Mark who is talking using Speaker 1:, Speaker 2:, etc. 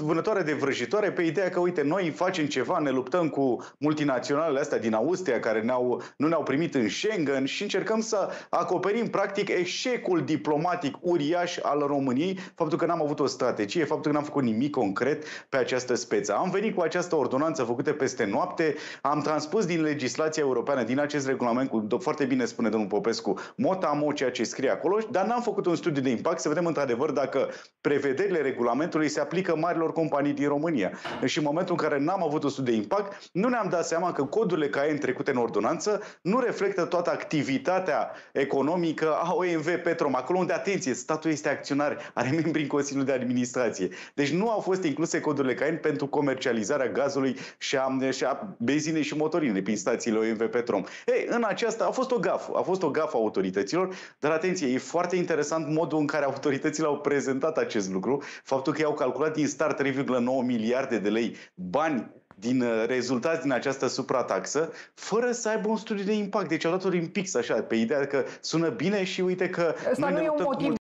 Speaker 1: vânătoare de vrăjitoare pe ideea că, uite, noi facem ceva, ne luptăm cu multinaționalele astea din Austria care ne-au, nu ne-au primit în Schengen și încercăm să acoperim, practic, eșecul diplomatic uriaș al României, faptul că n-am avut o strategie, faptul că n-am făcut nimic concret pe această speță. Am venit cu această ordonanță făcută peste noapte, am transpus din legislația europeană, din acest regulament, cu, foarte bine spune domnul Popescu, motamo ceea ce scrie acolo, dar n-am făcut un studiu de impact să vedem într-adevăr dacă prevederile regulamentului se aplică mai marilor companii din România. Și deci, în momentul în care n-am avut un studiu de impact, nu ne-am dat seama că codurile CAEN trecute în ordonanță nu reflectă toată activitatea economică a OMV Petrom, acolo unde, atenție, statul este acționar, are membri în Consiliul de Administrație. Deci nu au fost incluse codurile CAEN pentru comercializarea gazului și a, și a benzinei și motorinei prin stațiile OMV Petrom. Ei, în aceasta a fost o gafă, a fost o gafă a autorităților, dar atenție, e foarte interesant modul în care autoritățile au prezentat acest lucru, faptul că i-au calculat din start 3,9 miliarde de lei bani din uh, rezultați din această suprataxă, fără să aibă un studiu de impact. Deci au dat-o din pix, așa, pe ideea că sună bine și uite că... Asta nu e un motiv